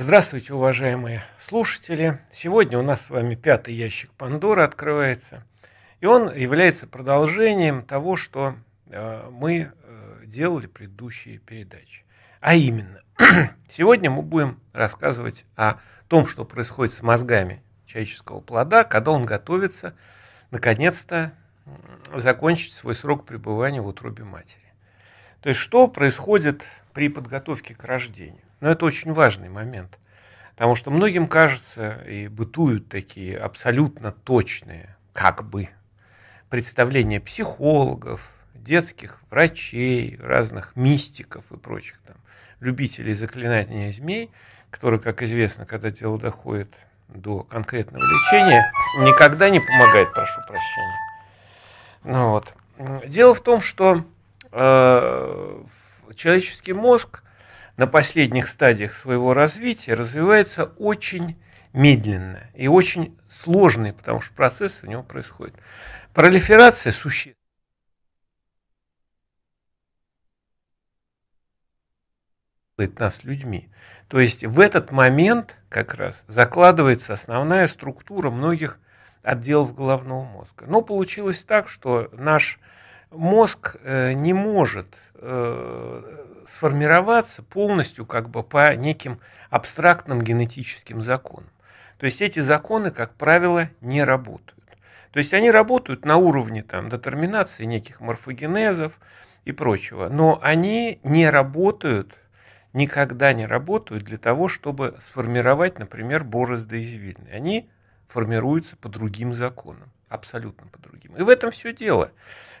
Здравствуйте, уважаемые слушатели! Сегодня у нас с вами пятый ящик Пандоры открывается, и он является продолжением того, что э, мы э, делали предыдущие передачи. А именно, сегодня мы будем рассказывать о том, что происходит с мозгами человеческого плода, когда он готовится наконец-то закончить свой срок пребывания в утробе матери. То есть, что происходит при подготовке к рождению? Но это очень важный момент. Потому что многим кажется и бытуют такие абсолютно точные, как бы, представления психологов, детских врачей, разных мистиков и прочих там любителей заклинания змей, которые, как известно, когда дело доходит до конкретного лечения, никогда не помогает, прошу прощения. Ну вот. Дело в том, что э, человеческий мозг на последних стадиях своего развития развивается очень медленно и очень сложный, потому что процессы у него происходят. Пролиферация существ. нас людьми. То есть в этот момент как раз закладывается основная структура многих отделов головного мозга. Но получилось так, что наш мозг э, не может э, сформироваться полностью как бы по неким абстрактным генетическим законам. То есть эти законы, как правило, не работают. То есть они работают на уровне там, детерминации неких морфогенезов и прочего, но они не работают, никогда не работают для того, чтобы сформировать, например, борозды извильные. Они формируются по другим законам абсолютно по-другим. И в этом все дело.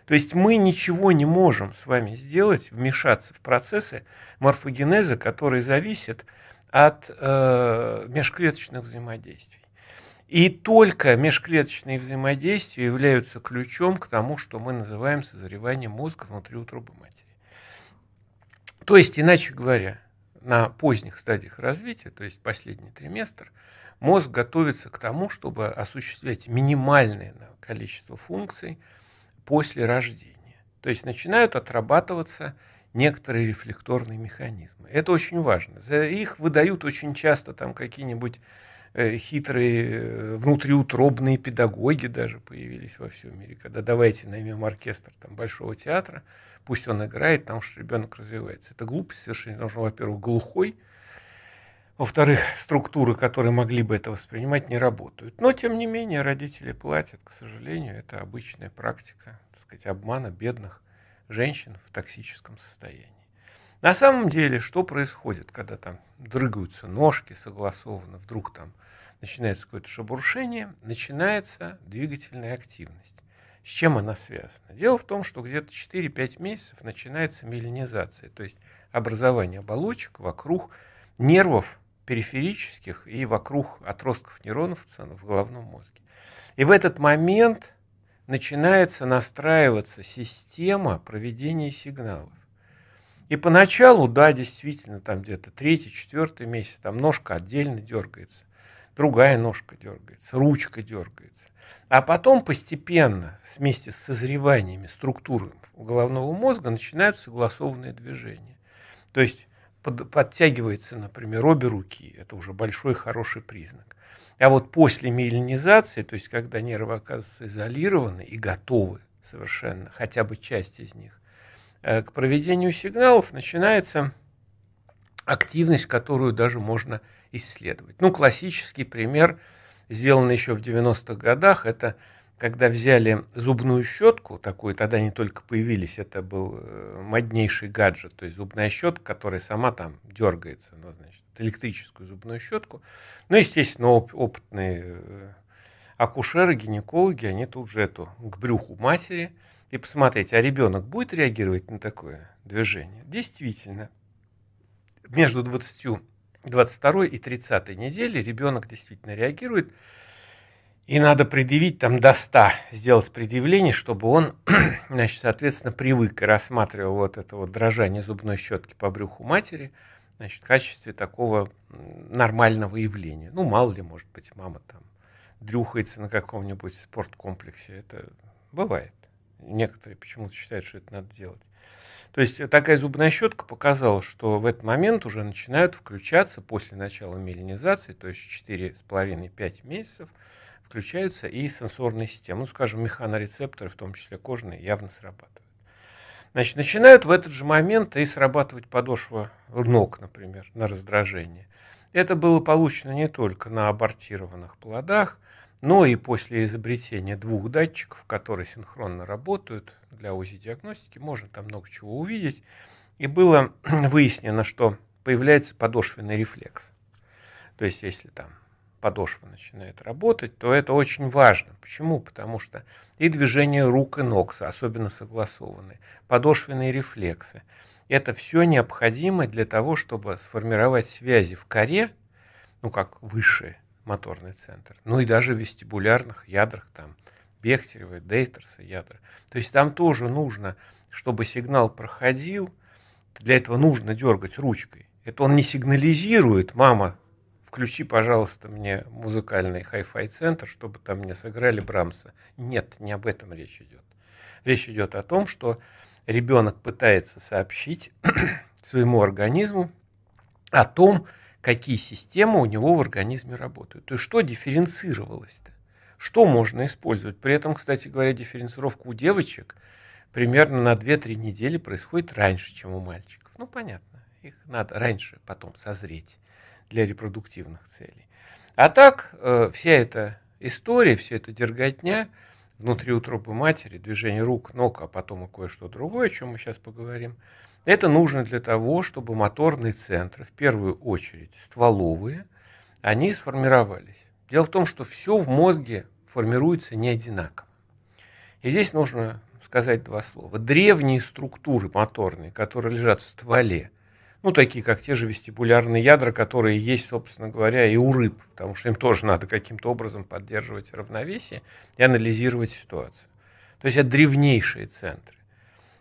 То есть мы ничего не можем с вами сделать, вмешаться в процессы морфогенеза, которые зависят от э, межклеточных взаимодействий. И только межклеточные взаимодействия являются ключом к тому, что мы называем созреванием мозга внутри утробы матери. То есть, иначе говоря, на поздних стадиях развития, то есть последний триместр, мозг готовится к тому, чтобы осуществлять минимальное количество функций после рождения. То есть начинают отрабатываться некоторые рефлекторные механизмы. Это очень важно. За их выдают очень часто там какие-нибудь э, хитрые э, внутриутробные педагоги даже появились во всем мире. Когда давайте наймем оркестр там, Большого театра, пусть он играет, потому что ребенок развивается. Это глупость совершенно. Он, во-первых, глухой, во-вторых, структуры, которые могли бы это воспринимать, не работают. Но, тем не менее, родители платят. К сожалению, это обычная практика, так сказать, обмана бедных женщин в токсическом состоянии. На самом деле, что происходит, когда там дрыгаются ножки согласованно, вдруг там начинается какое-то шебуршение, начинается двигательная активность. С чем она связана? Дело в том, что где-то 4-5 месяцев начинается мелинизация, то есть образование оболочек вокруг нервов, периферических и вокруг отростков нейронов в головном мозге. И в этот момент начинается настраиваться система проведения сигналов. И поначалу, да, действительно, там где-то третий, четвертый месяц, там ножка отдельно дергается, другая ножка дергается, ручка дергается. А потом постепенно, вместе с созреваниями структуры головного мозга, начинают согласованные движения. То есть под, подтягивается, например, обе руки, это уже большой хороший признак. А вот после миелинизации, то есть когда нервы оказываются изолированы и готовы совершенно, хотя бы часть из них, э, к проведению сигналов начинается активность, которую даже можно исследовать. Ну, классический пример, сделанный еще в 90-х годах, это когда взяли зубную щетку, такую, тогда не только появились, это был э, моднейший гаджет, то есть зубная щетка, которая сама там дергается, ну, значит, электрическую зубную щетку. Ну, естественно, оп- опытные э, акушеры, гинекологи, они тут же эту к брюху матери и посмотреть, а ребенок будет реагировать на такое движение? Действительно, между 20, 22 и 30 недели ребенок действительно реагирует, и надо предъявить там до 100, сделать предъявление, чтобы он, значит, соответственно, привык и рассматривал вот это вот дрожание зубной щетки по брюху матери, значит, в качестве такого нормального явления. Ну, мало ли, может быть, мама там дрюхается на каком-нибудь спорткомплексе. Это бывает. Некоторые почему-то считают, что это надо делать. То есть э, такая зубная щетка показала, что в этот момент уже начинают включаться после начала мелинизации, то есть 4,5-5 месяцев, включаются и сенсорные системы, ну, скажем, механорецепторы, в том числе кожные, явно срабатывают. Значит, начинают в этот же момент и срабатывать подошва ног, например, на раздражение. Это было получено не только на абортированных плодах, но и после изобретения двух датчиков, которые синхронно работают для УЗИ-диагностики, можно там много чего увидеть. И было выяснено, что появляется подошвенный рефлекс. То есть, если там подошва начинает работать, то это очень важно. Почему? Потому что и движение рук и ног особенно согласованные, подошвенные рефлексы. Это все необходимо для того, чтобы сформировать связи в коре, ну как высший моторный центр, ну и даже в вестибулярных ядрах там, Бехтерева, Дейтерса, ядра. То есть там тоже нужно, чтобы сигнал проходил, для этого нужно дергать ручкой. Это он не сигнализирует, мама, включи, пожалуйста, мне музыкальный хай-фай центр, чтобы там мне сыграли Брамса. Нет, не об этом речь идет. Речь идет о том, что ребенок пытается сообщить своему организму о том, какие системы у него в организме работают. То есть что дифференцировалось-то? Что можно использовать? При этом, кстати говоря, дифференцировка у девочек примерно на 2-3 недели происходит раньше, чем у мальчиков. Ну, понятно, их надо раньше потом созреть для репродуктивных целей. А так, э, вся эта история, вся эта дерготня внутри утробы матери, движение рук, ног, а потом и кое-что другое, о чем мы сейчас поговорим, это нужно для того, чтобы моторные центры, в первую очередь стволовые, они сформировались. Дело в том, что все в мозге формируется не одинаково. И здесь нужно сказать два слова. Древние структуры моторные, которые лежат в стволе, ну, такие как те же вестибулярные ядра, которые есть, собственно говоря, и у рыб, потому что им тоже надо каким-то образом поддерживать равновесие и анализировать ситуацию. То есть это древнейшие центры.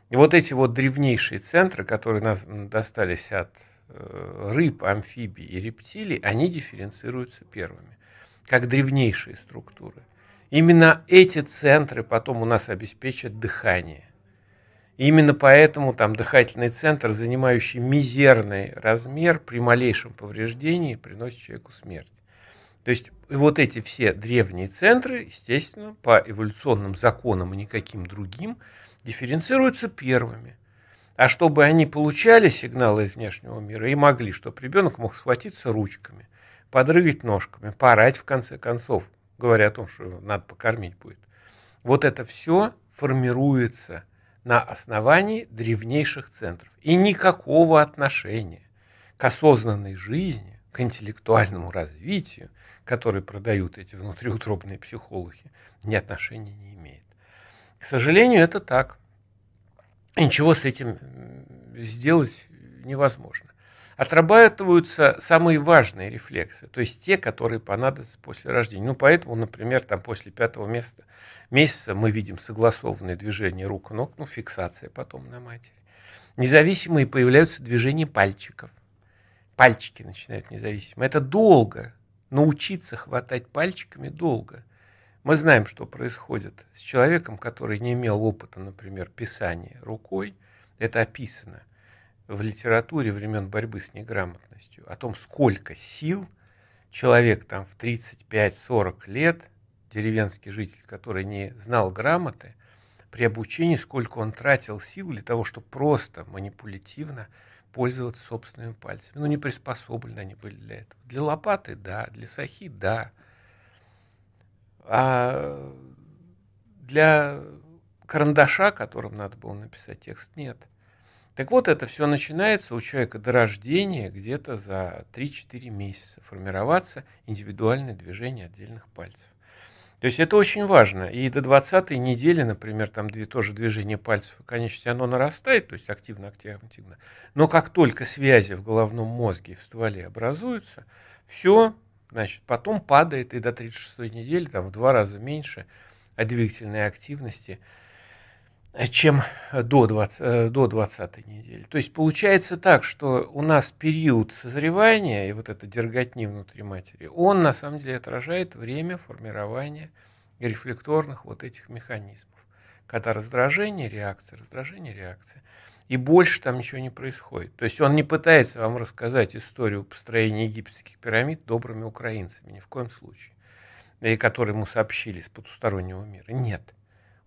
И вот эти вот древнейшие центры, которые нас достались от э, рыб, амфибий и рептилий, они дифференцируются первыми, как древнейшие структуры. Именно эти центры потом у нас обеспечат дыхание. И именно поэтому там дыхательный центр, занимающий мизерный размер, при малейшем повреждении приносит человеку смерть. То есть вот эти все древние центры, естественно, по эволюционным законам и никаким другим, дифференцируются первыми. А чтобы они получали сигналы из внешнего мира и могли, чтобы ребенок мог схватиться ручками, подрыгать ножками, порать в конце концов, говоря о том, что его надо покормить будет. Вот это все формируется – на основании древнейших центров и никакого отношения к осознанной жизни, к интеллектуальному развитию, который продают эти внутриутробные психологи, ни отношения не имеет. К сожалению, это так. ничего с этим сделать невозможно отрабатываются самые важные рефлексы, то есть те, которые понадобятся после рождения. Ну, поэтому, например, там после пятого места, месяца мы видим согласованные движения рук и ног, ну, фиксация потом на матери. Независимые появляются движения пальчиков. Пальчики начинают независимо. Это долго. Научиться хватать пальчиками долго. Мы знаем, что происходит с человеком, который не имел опыта, например, писания рукой. Это описано в литературе времен борьбы с неграмотностью, о том, сколько сил человек там в 35-40 лет, деревенский житель, который не знал грамоты, при обучении, сколько он тратил сил для того, чтобы просто манипулятивно пользоваться собственными пальцами. Ну, не приспособлены они были для этого. Для лопаты – да, для сахи – да. А для карандаша, которым надо было написать текст, нет – так вот, это все начинается у человека до рождения, где-то за 3-4 месяца формироваться индивидуальное движение отдельных пальцев. То есть это очень важно. И до 20 недели, например, там тоже движение пальцев конечно, оно нарастает, то есть активно, активно, активно. Но как только связи в головном мозге и в стволе образуются, все, значит, потом падает и до 36 недели, там в два раза меньше, от двигательной активности – чем до 20, э, до 20 недели. То есть получается так, что у нас период созревания и вот эта дерготни внутри матери, он на самом деле отражает время формирования рефлекторных вот этих механизмов. Когда раздражение, реакция, раздражение, реакция. И больше там ничего не происходит. То есть он не пытается вам рассказать историю построения египетских пирамид добрыми украинцами, ни в коем случае. И которые ему сообщили с потустороннего мира. Нет.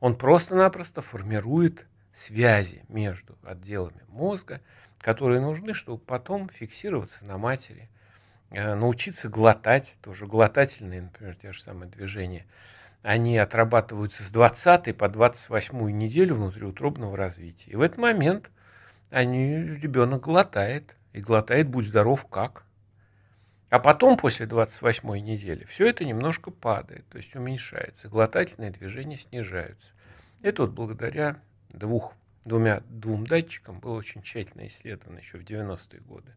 Он просто-напросто формирует связи между отделами мозга, которые нужны, чтобы потом фиксироваться на матери, э, научиться глотать, тоже глотательные, например, те же самые движения, они отрабатываются с 20 по 28 неделю внутриутробного развития. И в этот момент они, ребенок глотает, и глотает, будь здоров, как – а потом, после 28-й недели, все это немножко падает, то есть уменьшается. Глотательные движения снижаются. Это вот благодаря двух, двумя, двум датчикам было очень тщательно исследовано еще в 90-е годы.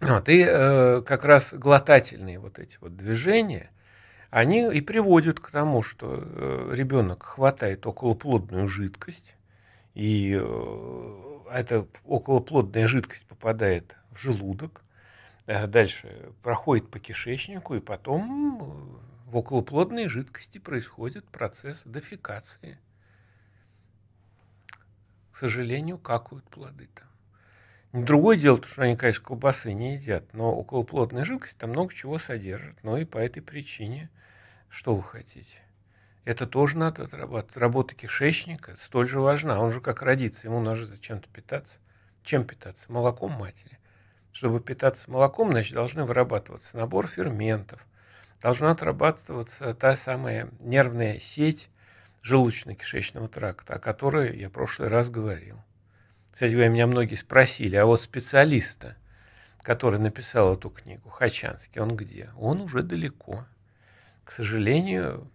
Вот, и э, как раз глотательные вот эти вот движения, они и приводят к тому, что э, ребенок хватает околоплодную жидкость, и э, эта околоплодная жидкость попадает в желудок – Э, дальше проходит по кишечнику, и потом э, в околоплодной жидкости происходит процесс дофикации. К сожалению, какают плоды там. Другое дело, что они, конечно, колбасы не едят, но околоплодная жидкость там много чего содержит. Но и по этой причине, что вы хотите. Это тоже надо отрабатывать. Работа кишечника столь же важна. Он же как родится, ему нужно зачем-то питаться. Чем питаться? Молоком матери. Чтобы питаться молоком, значит, должны вырабатываться набор ферментов, должна отрабатываться та самая нервная сеть желудочно-кишечного тракта, о которой я в прошлый раз говорил. Кстати говоря, меня многие спросили, а вот специалиста, который написал эту книгу, Хачанский, он где? Он уже далеко. К сожалению,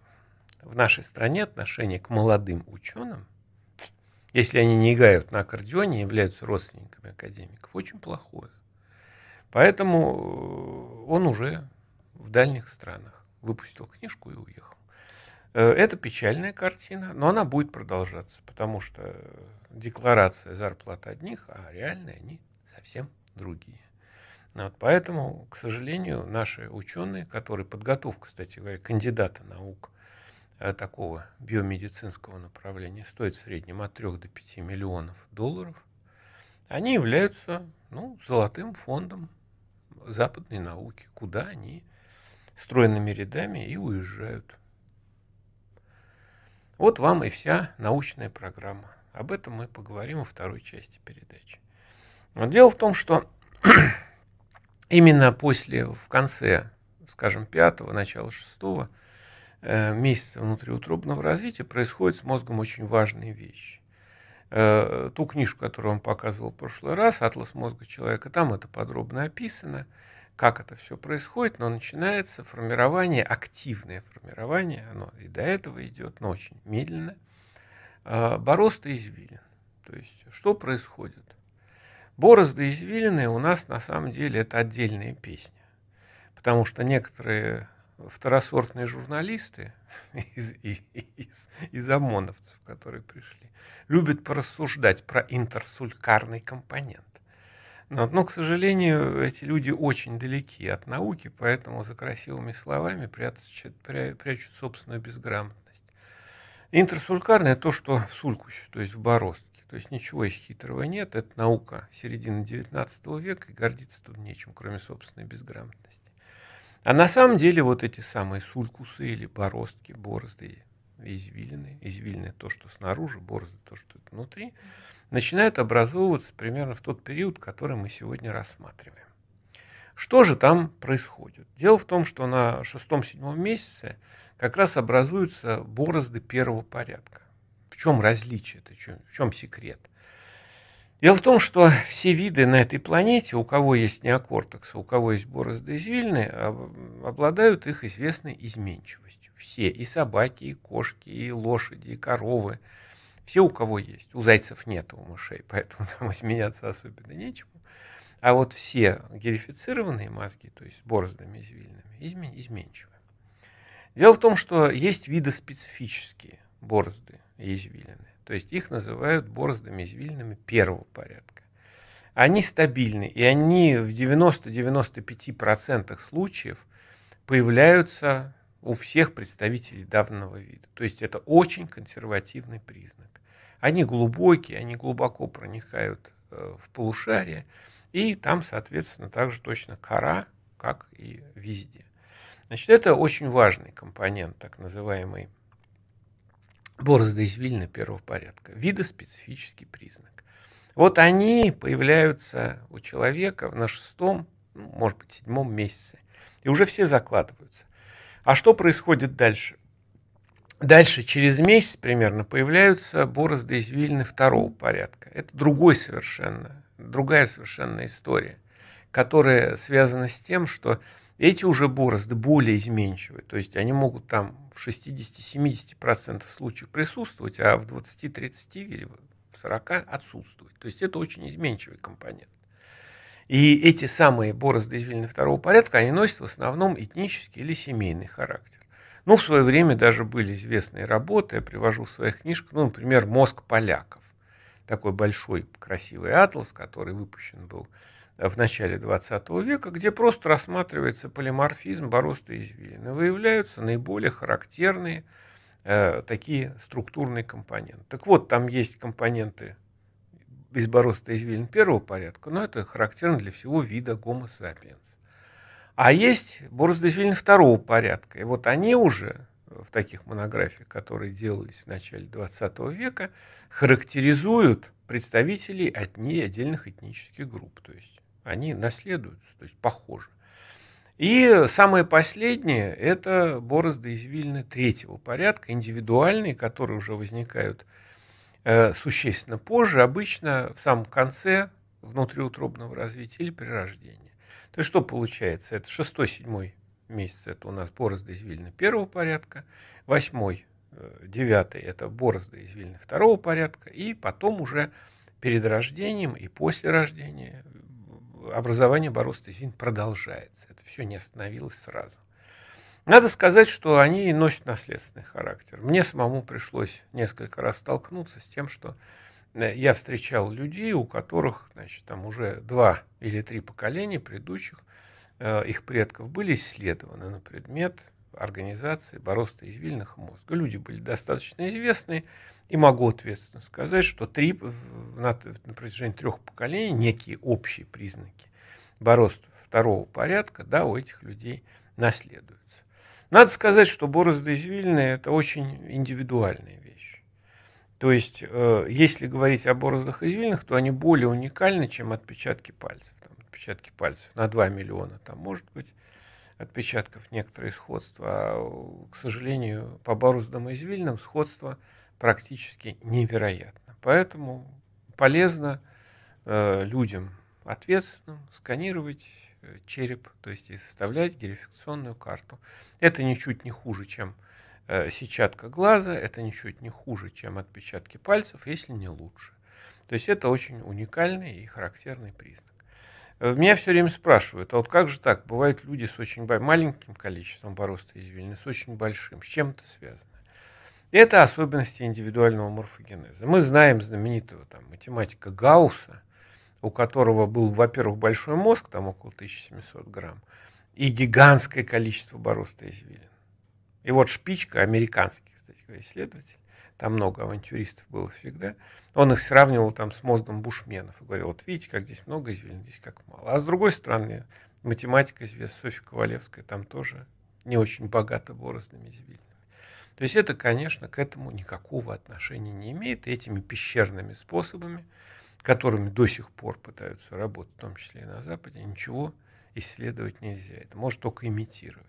в нашей стране отношение к молодым ученым, если они не играют на аккордеоне, являются родственниками академиков, очень плохое. Поэтому э, он уже в дальних странах выпустил книжку и уехал. Э, это печальная картина, но она будет продолжаться, потому что декларация зарплат одних, а реальные они совсем другие. Ну вот поэтому, к сожалению, наши ученые, которые подготовка, кстати говоря, кандидата наук э, такого биомедицинского направления стоит в среднем от 3 до 5 миллионов долларов, они являются ну, золотым фондом западной науки, куда они стройными рядами и уезжают. Вот вам и вся научная программа. Об этом мы поговорим во второй части передачи. Но дело в том, что именно после, в конце, скажем, пятого, начала шестого э, месяца внутриутробного развития происходят с мозгом очень важные вещи. Э, ту книжку, которую он показывал в прошлый раз, «Атлас мозга человека», там это подробно описано, как это все происходит, но начинается формирование, активное формирование, оно и до этого идет, но очень медленно, э, борозды извилин. То есть что происходит? Борозды извилины у нас на самом деле это отдельная песня, потому что некоторые второсортные журналисты из, из, из ОМОНовцев, которые пришли, любят порассуждать про интерсулькарный компонент. Но, но, к сожалению, эти люди очень далеки от науки, поэтому за красивыми словами прячут, прячут собственную безграмотность. Интерсулькарное – то, что в сулькуще, то есть в бороздке. То есть ничего из хитрого нет. Это наука середины XIX века, и гордиться тут нечем, кроме собственной безграмотности. А на самом деле вот эти самые сулькусы или бороздки, борозды, извилины, извилины то, что снаружи, борозды то, что внутри, начинают образовываться примерно в тот период, который мы сегодня рассматриваем. Что же там происходит? Дело в том, что на шестом-седьмом месяце как раз образуются борозды первого порядка. В чем различие, в чем секрет? Дело в том, что все виды на этой планете, у кого есть неокортекс, у кого есть бороздоизвильны, обладают их известной изменчивостью. Все, и собаки, и кошки, и лошади, и коровы, все у кого есть. У зайцев нет, у мышей, поэтому там изменяться особенно нечему. А вот все герифицированные мозги, то есть с бороздами извильными, измен, изменчивы. Дело в том, что есть виды специфические борозды и извилины. То есть их называют бороздами извилинами первого порядка. Они стабильны, и они в 90-95% случаев появляются у всех представителей данного вида. То есть это очень консервативный признак. Они глубокие, они глубоко проникают э, в полушарие, и там, соответственно, также точно кора, как и везде. Значит, это очень важный компонент так называемой борозда извилина первого порядка. Видоспецифический признак. Вот они появляются у человека на шестом, ну, может быть, седьмом месяце. И уже все закладываются. А что происходит дальше? Дальше, через месяц примерно, появляются борозды извилины второго порядка. Это другой совершенно, другая совершенно история, которая связана с тем, что эти уже борозды более изменчивые, то есть они могут там в 60-70% случаев присутствовать, а в 20-30 или в 40 отсутствовать. То есть это очень изменчивый компонент. И эти самые борозды извилины второго порядка, они носят в основном этнический или семейный характер. Ну, в свое время даже были известные работы, я привожу в своих книжках, ну, например, «Мозг поляков». Такой большой красивый атлас, который выпущен был в в начале 20 века, где просто рассматривается полиморфизм боростой извилины. Выявляются наиболее характерные э, такие структурные компоненты. Так вот, там есть компоненты из боростой извилин первого порядка, но это характерно для всего вида гомо sapiens. А есть борозды извилин второго порядка. И вот они уже в таких монографиях, которые делались в начале 20 века, характеризуют представителей одни отдельных этнических групп. То есть они наследуются, то есть похожи. И самое последнее – это борозды извилины третьего порядка, индивидуальные, которые уже возникают э, существенно позже, обычно в самом конце внутриутробного развития или при рождении. То есть что получается? Это шестой-седьмой месяц – это у нас борозды извилины первого порядка, восьмой э, девятый – это борозды извилины второго порядка, и потом уже перед рождением и после рождения образование баростезин продолжается. Это все не остановилось сразу. Надо сказать, что они носят наследственный характер. Мне самому пришлось несколько раз столкнуться с тем, что э, я встречал людей, у которых, значит, там уже два или три поколения предыдущих э, их предков были исследованы на предмет организации бороться извильных мозга. Люди были достаточно известные, и могу ответственно сказать, что три, на, на протяжении трех поколений некие общие признаки борозд второго порядка да, у этих людей наследуются. Надо сказать, что борозды извильные – это очень индивидуальная вещь. То есть, э, если говорить о бороздах извильных, то они более уникальны, чем отпечатки пальцев. Там, отпечатки пальцев на 2 миллиона там может быть отпечатков некоторые сходства. А, к сожалению, по Баруздам и Извильным сходство практически невероятно. Поэтому полезно э, людям ответственным сканировать э, череп, то есть и составлять герификационную карту. Это ничуть не хуже, чем э, сетчатка глаза, это ничуть не хуже, чем отпечатки пальцев, если не лучше. То есть это очень уникальный и характерный признак. Э, меня все время спрашивают, а вот как же так? Бывают люди с очень маленьким количеством бороста извилины, с очень большим. С чем это связано? Это особенности индивидуального морфогенеза. Мы знаем знаменитого там, математика Гаусса, у которого был, во-первых, большой мозг, там около 1700 грамм, и гигантское количество бороста извилин. И вот шпичка, американский, кстати говоря, исследователь, там много авантюристов было всегда, он их сравнивал там с мозгом бушменов и говорил, вот видите, как здесь много извилин, здесь как мало. А с другой стороны, математика известная Софья Ковалевская, там тоже не очень богата борозными извилинами. То есть это, конечно, к этому никакого отношения не имеет. И этими пещерными способами, которыми до сих пор пытаются работать, в том числе и на Западе, ничего исследовать нельзя. Это может только имитировать.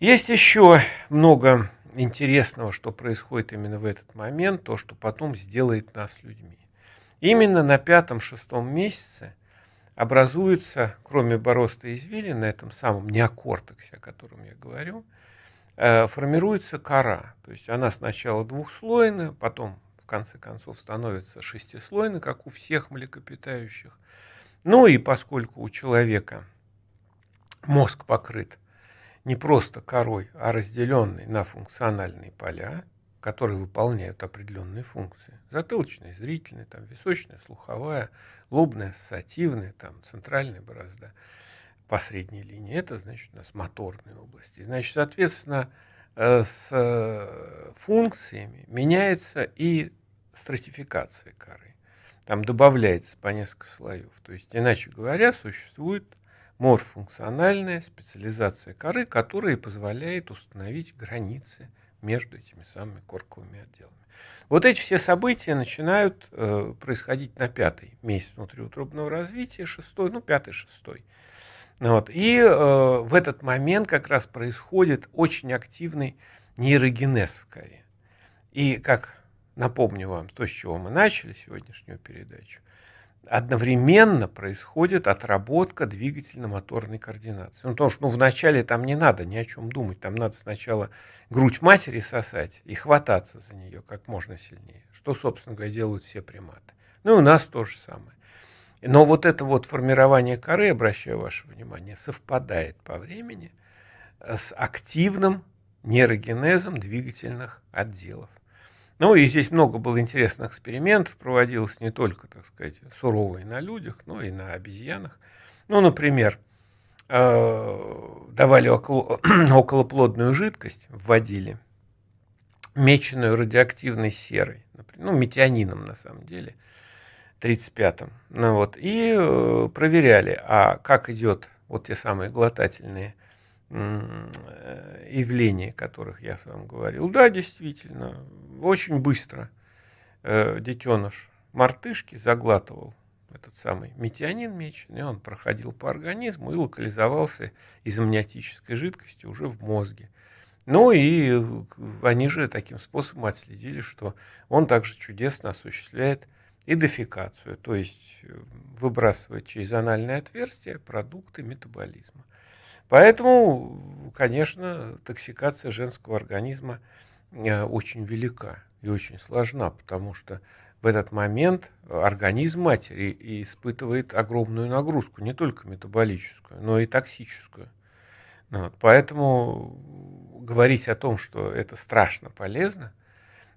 Есть еще много интересного, что происходит именно в этот момент, то, что потом сделает нас людьми. Именно на пятом-шестом месяце образуется, кроме бороста и извилин, на этом самом неокортексе, о котором я говорю, э, формируется кора. То есть она сначала двухслойная, потом в конце концов становится шестислойной, как у всех млекопитающих. Ну и поскольку у человека мозг покрыт – не просто корой, а разделенной на функциональные поля, которые выполняют определенные функции. Затылочная, зрительная, там, височная, слуховая, лобная, ассоциативная, там, центральная борозда посредняя линия. Это, значит, у нас моторные области. Значит, соответственно, э, с э, функциями меняется и стратификация коры. Там добавляется по несколько слоев. То есть, иначе говоря, существует морфункциональная специализация коры, которая позволяет установить границы между этими самыми корковыми отделами. Вот эти все события начинают э, происходить на пятый месяц внутриутробного развития, шестой, ну, пятый, шестой. Ну вот. И э, в этот момент как раз происходит очень активный нейрогенез в коре. И как напомню вам то, с чего мы начали сегодняшнюю передачу, одновременно происходит отработка двигательно-моторной координации. Ну, потому что ну, вначале там не надо ни о чем думать. Там надо сначала грудь матери сосать и хвататься за нее как можно сильнее. Что, собственно говоря, делают все приматы. Ну и у нас то же самое. Но вот это вот формирование коры, обращаю ваше внимание, совпадает по времени э, с активным нейрогенезом двигательных отделов. Ну и здесь много было интересных экспериментов, проводилось не только, так сказать, суровые на людях, но и на обезьянах. Ну, например, э, давали около, околоплодную жидкость, вводили, меченую радиоактивной серой, ну, метионином на самом деле, 35-м. Ну, вот, и э, проверяли, а как идет вот те самые глотательные э, Э, явления, о которых я с вами говорил. Да, действительно, очень быстро э, детеныш мартышки заглатывал этот самый метионин меченый, он проходил по организму и локализовался изомниотической жидкости уже в мозге. Ну и э, они же таким способом отследили, что он также чудесно осуществляет и дефекацию, то есть э, выбрасывает через анальное отверстие продукты метаболизма. Поэтому, конечно, токсикация женского организма э, очень велика и очень сложна, потому что в этот момент организм матери испытывает огромную нагрузку, не только метаболическую, но и токсическую. Вот, поэтому говорить о том, что это страшно полезно,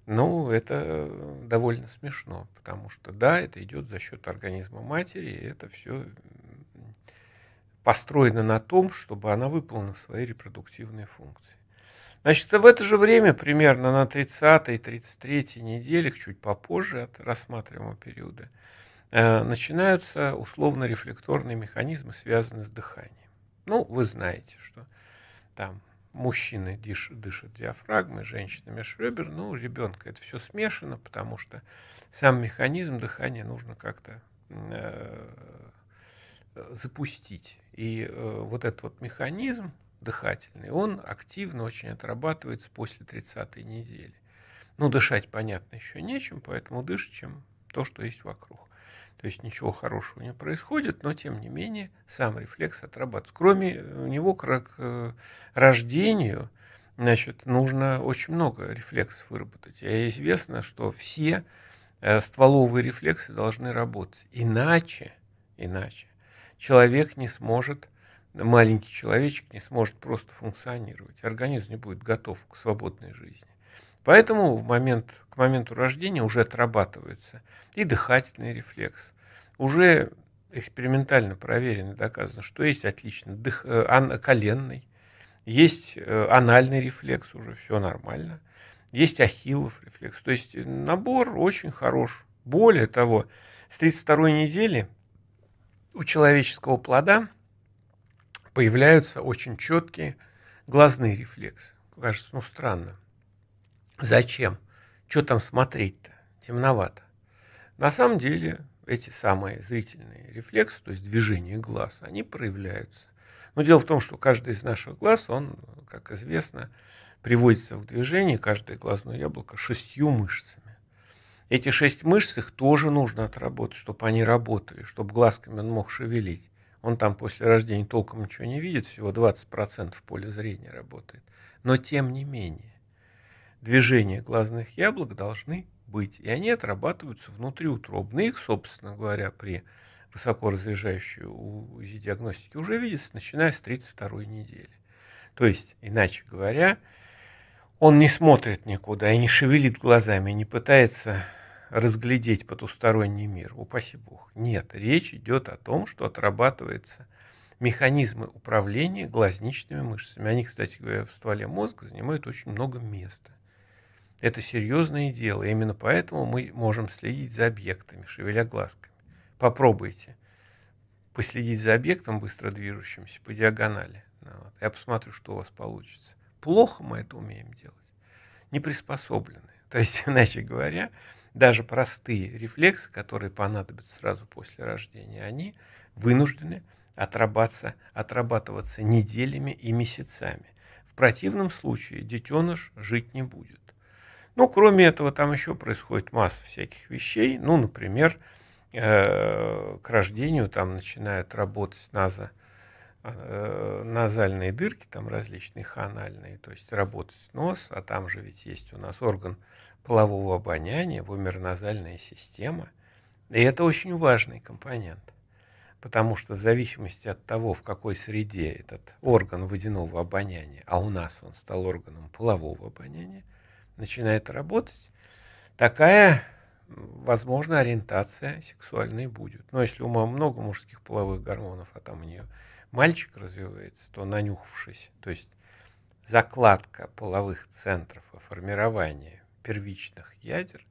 ну, это э, довольно смешно, потому что, да, это идет за счет организма матери, и это все построено на том, чтобы она выполнила свои репродуктивные функции. Значит, в это же время, примерно на 30-33 неделях, чуть попозже от рассматриваемого периода, э, начинаются условно-рефлекторные механизмы, связанные с дыханием. Ну, вы знаете, что там мужчины дышат диафрагмой, женщины межребер, ну, у ребенка это все смешано, потому что сам механизм дыхания нужно как-то э, запустить. И э, вот этот вот механизм дыхательный, он активно очень отрабатывается после 30-й недели. Ну, дышать, понятно, еще нечем, поэтому дышим, чем то, что есть вокруг. То есть ничего хорошего не происходит, но тем не менее сам рефлекс отрабатывает. Кроме э, него, к э, рождению, значит, нужно очень много рефлексов выработать. И известно, что все э, стволовые рефлексы должны работать. Иначе, иначе человек не сможет, маленький человечек не сможет просто функционировать. Организм не будет готов к свободной жизни. Поэтому в момент, к моменту рождения уже отрабатывается и дыхательный рефлекс, уже экспериментально проверено, доказано, что есть отлично дых, э, коленный, есть э, анальный рефлекс, уже все нормально, есть ахиллов рефлекс. То есть э, набор очень хорош. Более того, с 32 недели у человеческого плода появляются очень четкие глазные рефлексы. Кажется, ну странно. Зачем? Что там смотреть-то? Темновато. На самом деле эти самые зрительные рефлексы, то есть движение глаз, они проявляются. Но дело в том, что каждый из наших глаз, он, как известно, приводится в движение, каждое глазное яблоко, шестью мышцами. Эти шесть мышц, их тоже нужно отработать, чтобы они работали, чтобы глазками он мог шевелить. Он там после рождения толком ничего не видит, всего 20% поля зрения работает. Но тем не менее, движения глазных яблок должны быть, и они отрабатываются внутриутробно. Их, собственно говоря, при высокоразряжающей УЗИ диагностики уже видится, начиная с 32 недели. То есть, иначе говоря, он не смотрит никуда и не шевелит глазами, не пытается разглядеть потусторонний мир, упаси бог. Нет, речь идет о том, что отрабатывается механизмы управления глазничными мышцами. Они, кстати говоря, в стволе мозга занимают очень много места – это серьезное дело, и именно поэтому мы можем следить за объектами, шевеля глазками. Попробуйте последить за объектом, быстро движущимся, по диагонали. Ну вот. Я посмотрю, что у вас получится. Плохо мы это умеем делать. Не приспособлены. То есть, иначе говоря, даже простые рефлексы, которые понадобятся сразу после рождения, они вынуждены отрабатываться, отрабатываться неделями и месяцами. В противном случае детеныш жить не будет. Ну, кроме этого, там еще происходит масса всяких вещей. Ну, например, э, к рождению там начинают работать наза, а, э, назальные дырки, там различные ханальные, то есть работать нос, а там же ведь есть у нас орган полового обоняния, вымерназальная система. И это очень важный компонент потому что в зависимости от того, в какой среде этот орган водяного обоняния, а у нас он стал органом полового обоняния, начинает работать, такая, возможно, ориентация сексуальная будет. Но если у мамы много мужских половых гормонов, а там у нее мальчик развивается, то нанюхавшись, то есть закладка половых центров и формирование первичных ядер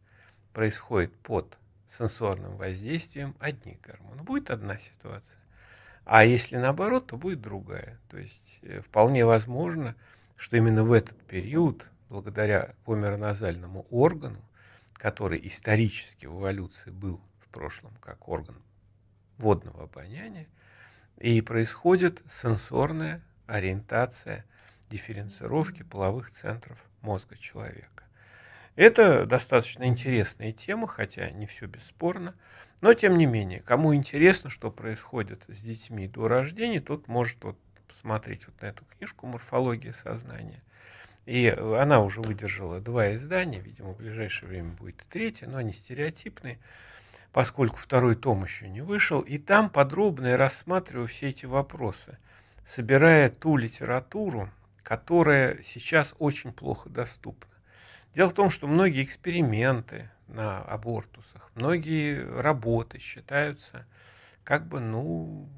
происходит под сенсорным воздействием одних гормонов. Будет одна ситуация. А если наоборот, то будет другая. То есть э, вполне возможно, что именно в этот период благодаря вомероназальному органу, который исторически в эволюции был в прошлом как орган водного обоняния, и происходит сенсорная ориентация дифференцировки половых центров мозга человека. Это достаточно интересная тема, хотя не все бесспорно, но тем не менее, кому интересно, что происходит с детьми до рождения, тот может вот посмотреть вот на эту книжку «Морфология сознания» И э, она уже выдержала два издания, видимо, в ближайшее время будет третье, но они стереотипные, поскольку второй том еще не вышел. И там подробно я рассматриваю все эти вопросы, собирая ту литературу, которая сейчас очень плохо доступна. Дело в том, что многие эксперименты на абортусах, многие работы считаются как бы, ну,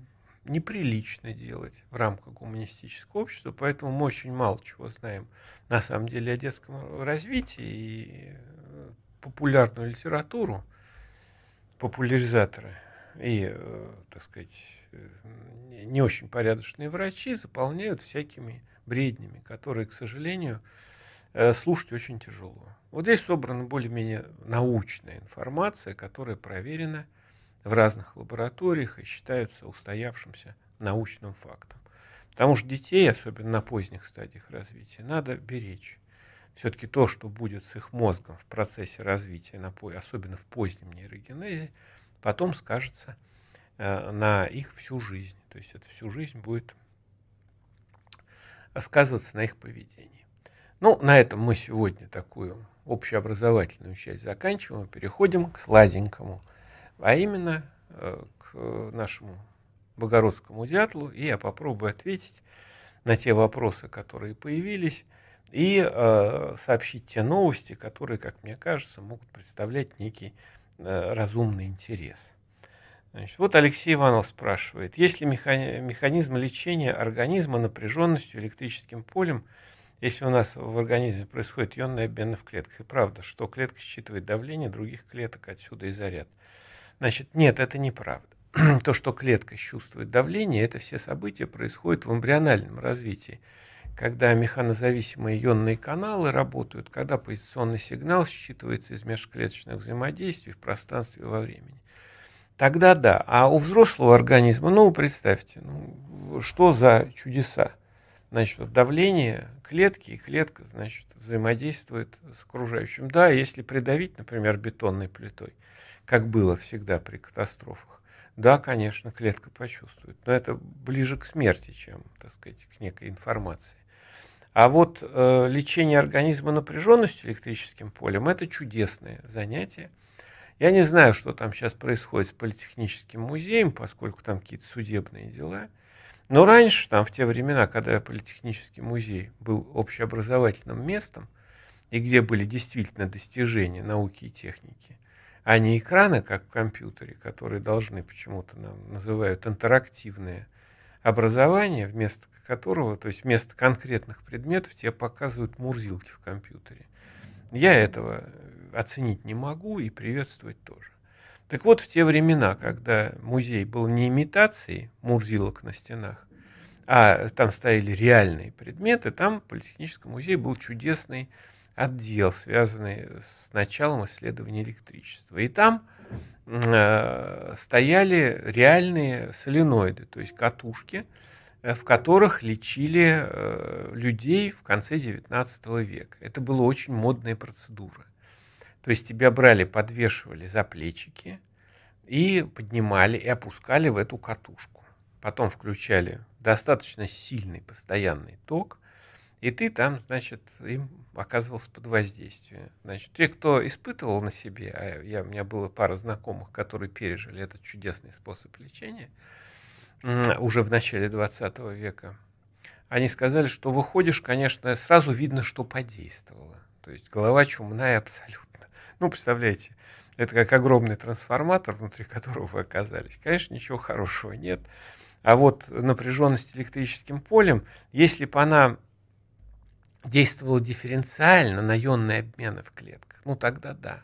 неприлично делать в рамках гуманистического общества, поэтому мы очень мало чего знаем на самом деле о детском развитии и э, популярную литературу, популяризаторы и, э, так сказать, э, не очень порядочные врачи заполняют всякими бреднями, которые, к сожалению, слушать очень тяжело. Вот здесь собрана более-менее научная информация, которая проверена в разных лабораториях и считаются устоявшимся научным фактом. Потому что детей, особенно на поздних стадиях развития, надо беречь. Все-таки то, что будет с их мозгом в процессе развития, особенно в позднем нейрогенезе, потом скажется э, на их всю жизнь. То есть это всю жизнь будет сказываться на их поведении. Ну, на этом мы сегодня такую общеобразовательную часть заканчиваем. Переходим к сладенькому – а именно э, к э, нашему Богородскому дятлу, и я попробую ответить на те вопросы, которые появились, и э, сообщить те новости, которые, как мне кажется, могут представлять некий разумный интерес. Значит, вот Алексей Иванов спрашивает, есть ли механизм лечения организма напряженностью электрическим полем, если у нас в организме происходит ионные обмен в клетках? И правда, что клетка считывает давление других клеток, отсюда и заряд. Э, Значит, нет, это неправда. То, что клетка чувствует давление, это все события происходят в эмбриональном развитии, когда механозависимые ионные каналы работают, когда позиционный сигнал считывается из межклеточных взаимодействий в пространстве и во времени. Тогда да. А у взрослого организма, ну, представьте, ну, что за чудеса? значит, давление клетки, и клетка, значит, взаимодействует с окружающим. Да, если придавить, например, бетонной плитой, как было всегда при катастрофах, да, конечно, клетка почувствует, но это ближе к смерти, чем, так сказать, к некой информации. А вот э, лечение организма напряженностью электрическим полем – это чудесное занятие. Я не знаю, что там сейчас происходит с Политехническим музеем, поскольку там какие-то судебные дела – но раньше, там, в те времена, когда Политехнический музей был общеобразовательным местом, и где были действительно достижения науки и техники, а не экраны, как в компьютере, которые должны почему-то нам называют интерактивные образование, вместо которого, то есть вместо конкретных предметов, тебе показывают мурзилки в компьютере. Я этого оценить не могу и приветствовать тоже. Так вот, в те времена, когда музей был не имитацией мурзилок на стенах, а там стояли реальные предметы, там Политехнический музей был чудесный отдел, связанный с началом исследования электричества. И там э, стояли реальные соленоиды, то есть катушки, э, в которых лечили э, людей в конце XIX века. Это была очень модная процедура. То есть тебя брали, подвешивали за плечики и поднимали и опускали в эту катушку. Потом включали достаточно сильный постоянный ток, и ты там, значит, им оказывался под воздействием. Значит, те, кто испытывал на себе, а я, у меня было пара знакомых, которые пережили этот чудесный способ лечения уже в начале 20 века, они сказали, что выходишь, конечно, сразу видно, что подействовало. То есть голова чумная абсолютно. Ну, представляете, это как огромный трансформатор, внутри которого вы оказались. Конечно, ничего хорошего нет. А вот напряженность электрическим полем, если бы она действовала дифференциально на ионные обмены в клетках, ну тогда да.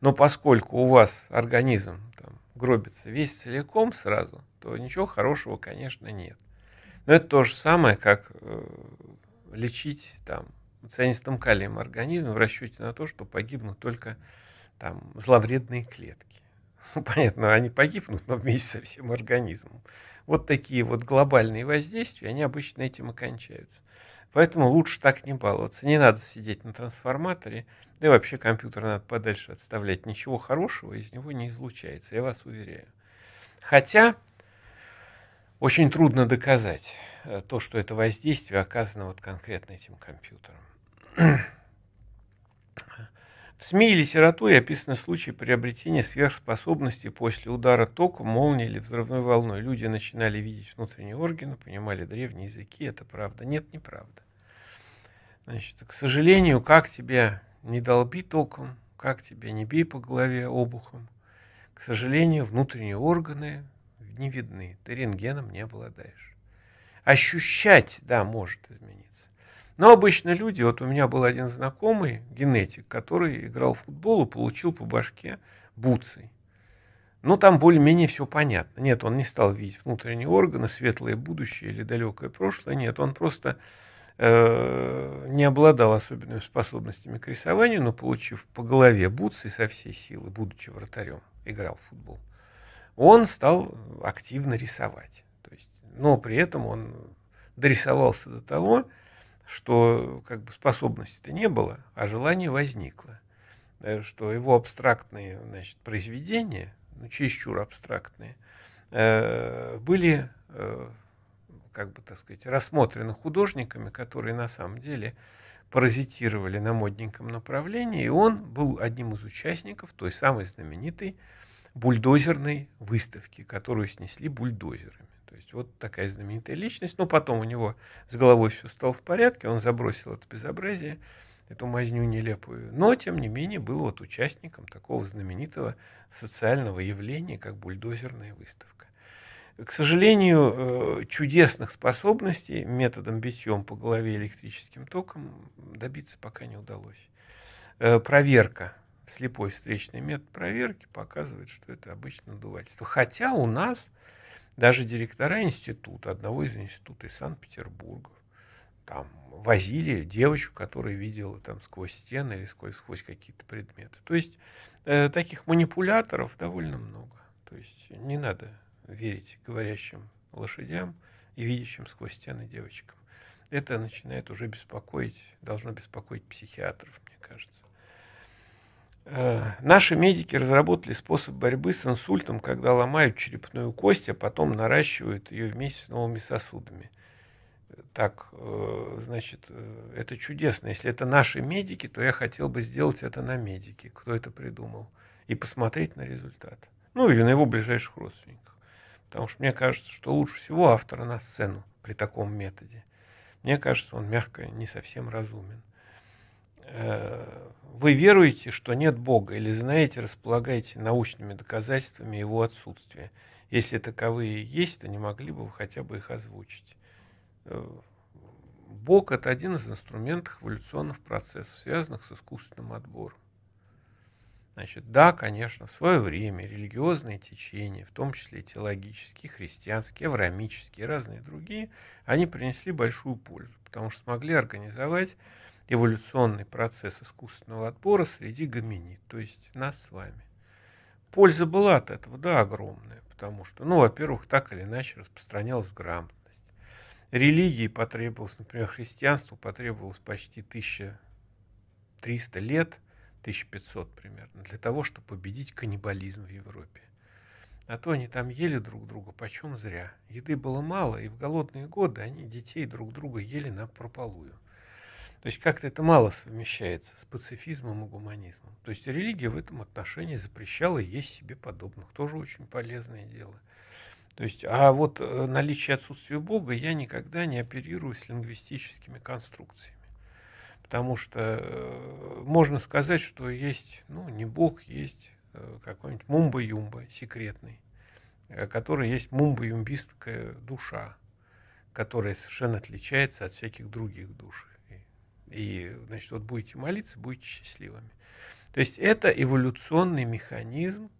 Но поскольку у вас организм там, гробится весь целиком сразу, то ничего хорошего, конечно, нет. Но это то же самое, как э, лечить там цианистым калием организм в расчете на то, что погибнут только там зловредные клетки. Ну, понятно, они погибнут, но вместе со всем организмом. Вот такие вот глобальные воздействия, они обычно этим и кончаются. Поэтому лучше так не баловаться. Не надо сидеть на трансформаторе, да и вообще компьютер надо подальше отставлять. Ничего хорошего из него не излучается, я вас уверяю. Хотя очень трудно доказать э, то, что это воздействие оказано вот конкретно этим компьютером. В СМИ и литературе описаны случаи приобретения сверхспособностей после удара током, молнии или взрывной волной. Люди начинали видеть внутренние органы, понимали древние языки. Это правда. Нет, неправда. Значит, к сожалению, как тебя не долби током, как тебя не бей по голове обухом, к сожалению, внутренние органы не видны. Ты рентгеном не обладаешь. Ощущать, да, может измениться. Но обычно люди, вот у меня был один знакомый, генетик, который играл в футбол и получил по башке буцей. ну там более-менее все понятно. Нет, он не стал видеть внутренние органы, светлое будущее или далекое прошлое. Нет, он просто э, не обладал особенными способностями к рисованию, но получив по голове бутсы со всей силы, будучи вратарем, играл в футбол, он стал активно рисовать. То есть, но при этом он дорисовался до того, что как бы способности-то не было, а желание возникло. Э, что его абстрактные значит, произведения, ну, чересчур абстрактные, э, были э, как бы, так сказать, рассмотрены художниками, которые на самом деле паразитировали на модненьком направлении, и он был одним из участников той самой знаменитой бульдозерной выставки, которую снесли бульдозерами. То есть вот такая знаменитая личность. Но потом у него с головой все стало в порядке, он забросил это безобразие, эту мазню нелепую. Но, тем не менее, был вот участником такого знаменитого социального явления, как бульдозерная выставка. К сожалению, э, чудесных способностей методом битьем по голове электрическим током добиться пока не удалось. Э, проверка слепой встречный метод проверки показывает, что это обычное надувательство. Хотя у нас даже директора института, одного из институтов из Санкт-Петербурга, там возили девочку, которая видела там сквозь стены или сквозь, сквозь какие-то предметы. То есть э, таких манипуляторов довольно много. То есть не надо верить говорящим лошадям и видящим сквозь стены девочкам. Это начинает уже беспокоить, должно беспокоить психиатров, мне кажется. Э, наши медики разработали способ борьбы с инсультом, когда ломают черепную кость, а потом наращивают ее вместе с новыми сосудами. Так, э, значит, э, это чудесно. Если это наши медики, то я хотел бы сделать это на медике, кто это придумал, и посмотреть на результат. Ну, или на его ближайших родственников, Потому что мне кажется, что лучше всего автора на сцену при таком методе. Мне кажется, он мягко не совсем разумен вы веруете, что нет Бога, или знаете, располагаете научными доказательствами его отсутствия? Если таковые есть, то не могли бы вы хотя бы их озвучить. Э, Бог – это один из инструментов эволюционных процессов, связанных с искусственным отбором. Значит, да, конечно, в свое время религиозные течения, в том числе теологические, христианские, аврамические, разные другие, они принесли большую пользу, потому что смогли организовать эволюционный процесс искусственного отбора среди гоминид, то есть нас с вами. Польза была от этого, да, огромная, потому что, ну, во-первых, так или иначе распространялась грамотность. Религии потребовалось, например, христианству потребовалось почти 1300 лет, 1500 примерно, для того, чтобы победить каннибализм в Европе. А то они там ели друг друга, почем зря. Еды было мало, и в голодные годы они детей друг друга ели на прополую. То есть как-то это мало совмещается с пацифизмом и гуманизмом. То есть религия в этом отношении запрещала есть себе подобных. Тоже очень полезное дело. То есть, а вот э, наличие отсутствия Бога я никогда не оперирую с лингвистическими конструкциями. Потому что э, можно сказать, что есть, ну, не Бог, есть э, какой-нибудь мумба-юмба секретный, который есть мумба-юмбистская душа, которая совершенно отличается от всяких других душ. И, значит, вот будете молиться, будете счастливыми. То есть это эволюционный механизм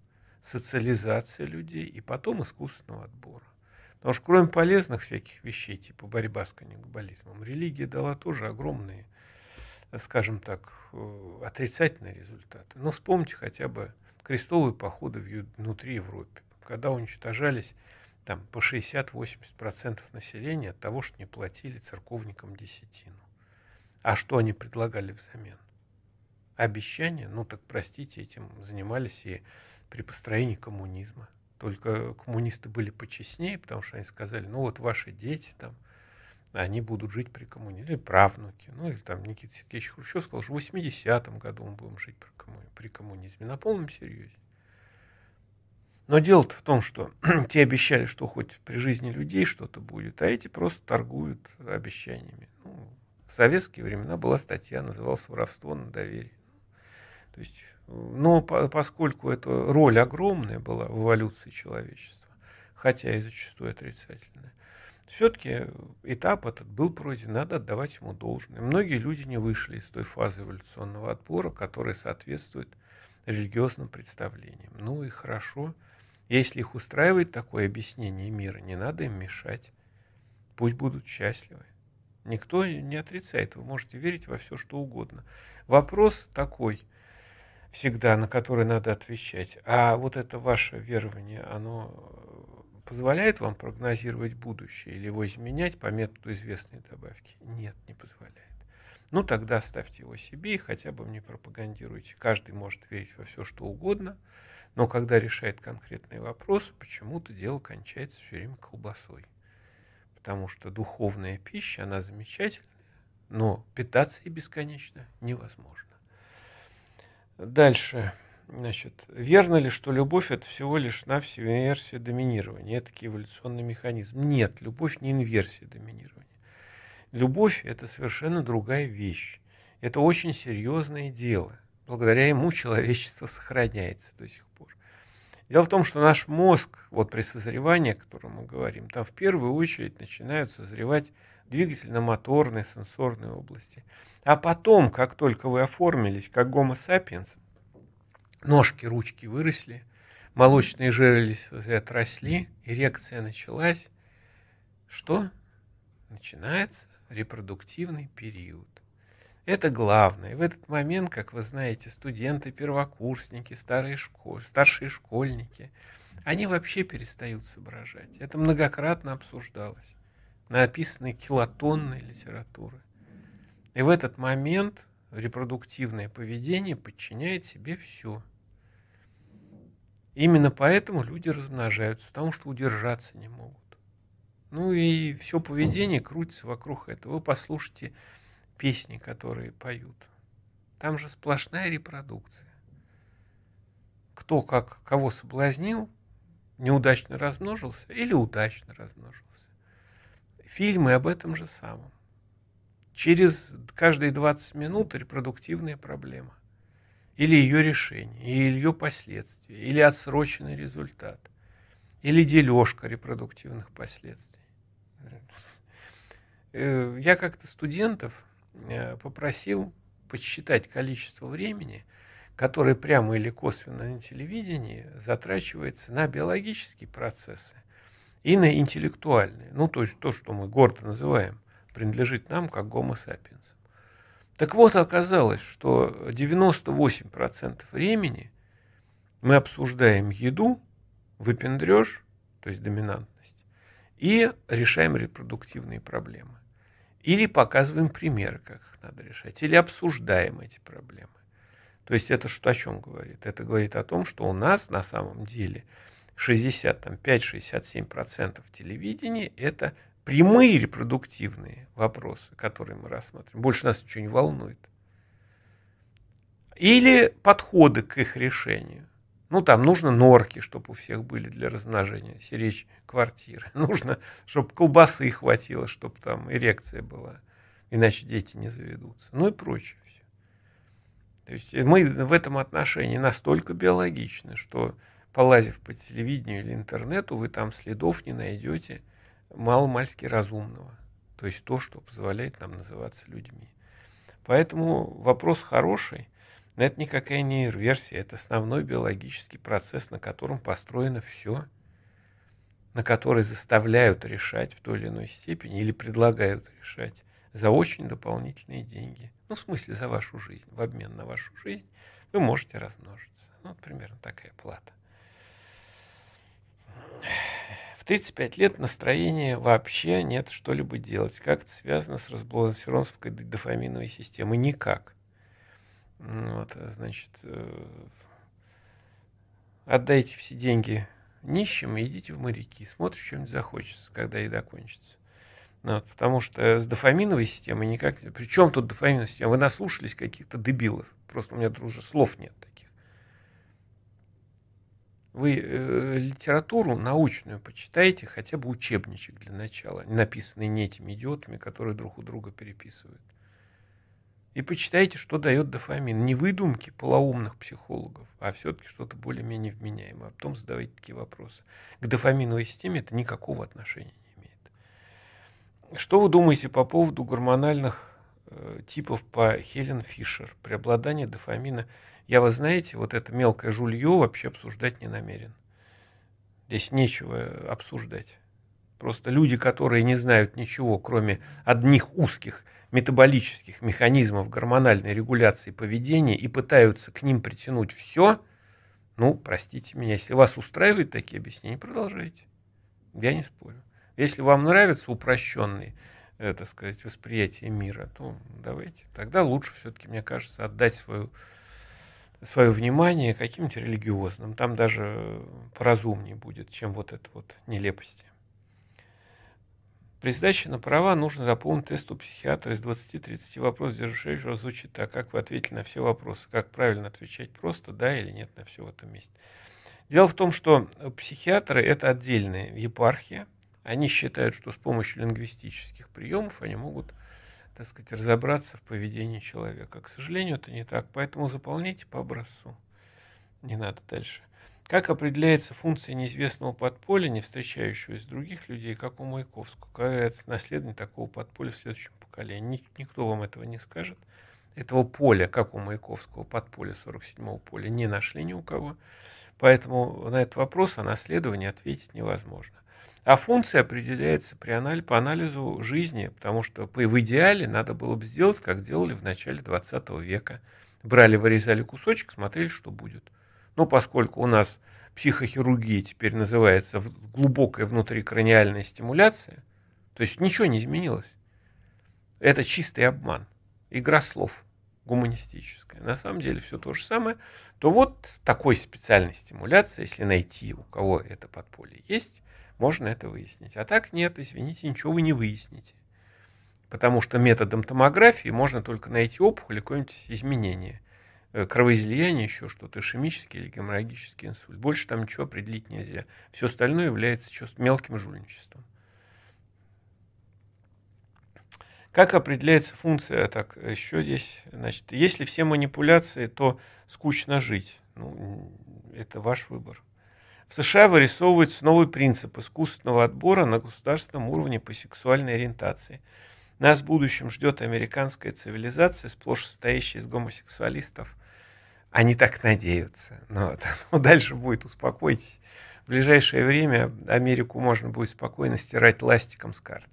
социализации людей и потом искусственного отбора. Потому что кроме полезных всяких вещей, типа борьба с каннибализмом, религия дала тоже огромные, скажем так, э, отрицательные результаты. Но вспомните хотя бы крестовые походы внутри Европы, когда уничтожались там по 60-80% населения от того, что не платили церковникам десятину. А что они предлагали взамен? Обещания? Ну так простите, этим занимались и при построении коммунизма. Только коммунисты были почестнее, потому что они сказали, ну вот ваши дети там, они будут жить при коммунизме, или правнуки. Ну, или там Никита Сергеевич Хрущев сказал, что в 80-м году мы будем жить при, комму... при коммунизме. На полном серьезе. Но дело-то в том, что те обещали, что хоть при жизни людей что-то будет, а эти просто торгуют обещаниями. Ну, в советские времена была статья, называлась «Воровство на доверие». То есть, но ну, поскольку эта роль огромная была в эволюции человечества, хотя и зачастую отрицательная, все-таки этап этот был пройден, надо отдавать ему должное. Многие люди не вышли из той фазы эволюционного отбора, которая соответствует религиозным представлениям. Ну и хорошо, если их устраивает такое объяснение мира, не надо им мешать. Пусть будут счастливы. Никто не отрицает, вы можете верить во все, что угодно. Вопрос такой всегда, на который надо отвечать. А вот это ваше верование, оно э, позволяет вам прогнозировать будущее или его изменять по методу известной добавки? Нет, не позволяет. Ну тогда ставьте его себе и хотя бы мне пропагандируйте. Каждый может верить во все, что угодно, но когда решает конкретные вопросы, почему-то дело кончается все время колбасой потому что духовная пища, она замечательная, но питаться и бесконечно невозможно. Дальше. Значит, верно ли, что любовь это всего лишь навсего инверсия доминирования? Это эволюционный механизм. Нет, любовь не инверсия доминирования. Любовь это совершенно другая вещь. Это очень серьезное дело. Благодаря ему человечество сохраняется до сих пор. Дело в том, что наш мозг, вот при созревании, о котором мы говорим, там в первую очередь начинают созревать двигательно-моторные, сенсорные области. А потом, как только вы оформились, как гомо сапиенс, ножки, ручки выросли, молочные жерлицы отросли, эрекция началась, что? Начинается репродуктивный период. Это главное. В этот момент, как вы знаете, студенты, первокурсники, старые школ... старшие школьники, они вообще перестают соображать. Это многократно обсуждалось на описанной килотонной литературы. И в этот момент репродуктивное поведение подчиняет себе все. Именно поэтому люди размножаются, потому что удержаться не могут. Ну и все поведение крутится вокруг этого. Вы послушайте песни, которые поют. Там же сплошная репродукция. Кто как кого соблазнил, неудачно размножился или удачно размножился. Фильмы об этом же самом. Через каждые 20 минут репродуктивная проблема. Или ее решение, или ее последствия, или отсроченный результат, или дележка репродуктивных последствий. Э, я как-то студентов Э, попросил подсчитать количество времени, которое прямо или косвенно на телевидении затрачивается на биологические процессы и на интеллектуальные. Ну, то есть то, что мы гордо называем, принадлежит нам как гомо sapiens. Так вот, оказалось, что 98% времени мы обсуждаем еду, выпендреж, то есть доминантность, и решаем репродуктивные проблемы. Или показываем примеры, как их надо решать. Или обсуждаем эти проблемы. То есть это что о чем говорит? Это говорит о том, что у нас на самом деле 65-67% телевидения – это прямые репродуктивные вопросы, которые мы рассматриваем. Больше нас ничего не волнует. Или подходы к их решению. Ну, там нужно норки, чтобы у всех были для размножения, Серечь квартиры. Нужно, чтобы колбасы хватило, чтобы там эрекция была, иначе дети не заведутся. Ну и прочее все. То есть э, мы в этом отношении настолько биологичны, что полазив по телевидению или интернету, вы там следов не найдете маломальски разумного. То есть то, что позволяет нам называться людьми. Поэтому вопрос хороший. Но это никакая не нейроверсия, это основной биологический процесс, на котором построено все, на который заставляют решать в той или иной степени или предлагают решать за очень дополнительные деньги. Ну, в смысле, за вашу жизнь, в обмен на вашу жизнь вы можете размножиться. Ну, вот примерно такая плата. В 35 лет настроения вообще нет что-либо делать. Как это связано с разбалансировкой дофаминовой системы? Никак. Вот, э, значит, э, отдайте все деньги нищим и идите в моряки. Смотришь, чем захочется, когда еда кончится. Ну вот, потому что э, с дофаминовой системой никак... Причем тут дофаминовая система? Вы наслушались каких-то дебилов. Просто у меня, друже, слов нет таких. Вы э, литературу научную почитайте, хотя бы учебничек для начала, написанный не этими идиотами, которые друг у друга переписывают. И почитайте, что дает дофамин. Не выдумки полоумных психологов, а все-таки что-то более-менее вменяемое. А потом задавайте такие вопросы. К дофаминовой системе это никакого отношения не имеет. Что вы думаете по поводу гормональных э, типов по Хелен Фишер? Преобладание дофамина. Я, вы знаете, вот это мелкое жулье вообще обсуждать не намерен. Здесь нечего э, обсуждать. Просто люди, которые не знают ничего, кроме одних узких – метаболических механизмов гормональной регуляции поведения и пытаются к ним притянуть все, ну, простите меня, если вас устраивают такие объяснения, продолжайте. Я не спорю. Если вам нравится упрощенный, это сказать, восприятие мира, то давайте. Тогда лучше все-таки, мне кажется, отдать свою свое внимание каким нибудь религиозным. Там даже э, поразумнее будет, чем вот это вот нелепости. При сдаче на права нужно заполнить тест у психиатра из 20-30 вопросов, держащего звучит так, как вы ответили на все вопросы, как правильно отвечать просто «да» или «нет» на все в этом месте. Дело в том, что психиатры – это отдельная епархия. Они считают, что с помощью лингвистических приемов они могут так сказать, разобраться в поведении человека. К сожалению, это не так, поэтому заполняйте по образцу. Не надо дальше. Как определяется функция неизвестного подполья, не встречающегося с других людей, как у Маяковского? Как является наследник такого подполья в следующем поколении? Никто вам этого не скажет. Этого поля, как у Маяковского, подполья 47-го поля, не нашли ни у кого. Поэтому на этот вопрос о наследовании ответить невозможно. А функция определяется при анализе, по анализу жизни, потому что по, в идеале надо было бы сделать, как делали в начале 20 века. Брали, вырезали кусочек, смотрели, что будет. Но ну, поскольку у нас психохирургия теперь называется глубокая внутрикраниальная стимуляция, то есть ничего не изменилось. Это чистый обман, игра слов гуманистическая. На самом деле все то же самое. То вот такой специальной стимуляции, если найти, у кого это подполье есть, можно это выяснить. А так нет, извините, ничего вы не выясните. Потому что методом томографии можно только найти опухоль и какое-нибудь изменение. Э, кровоизлияние, еще что-то, ишемический или геморрагический инсульт. Больше там ничего определить нельзя. Все остальное является мелким жульничеством. Как определяется функция? Так, еще здесь, значит, если все манипуляции, то скучно жить. Ну, это ваш выбор. В США вырисовывается новый принцип искусственного отбора на государственном уровне по сексуальной ориентации. Нас в будущем ждет американская цивилизация, сплошь состоящая из гомосексуалистов, они так надеются. Но, ну но ну, дальше будет успокойтесь. В ближайшее время Америку можно будет спокойно стирать ластиком с карты.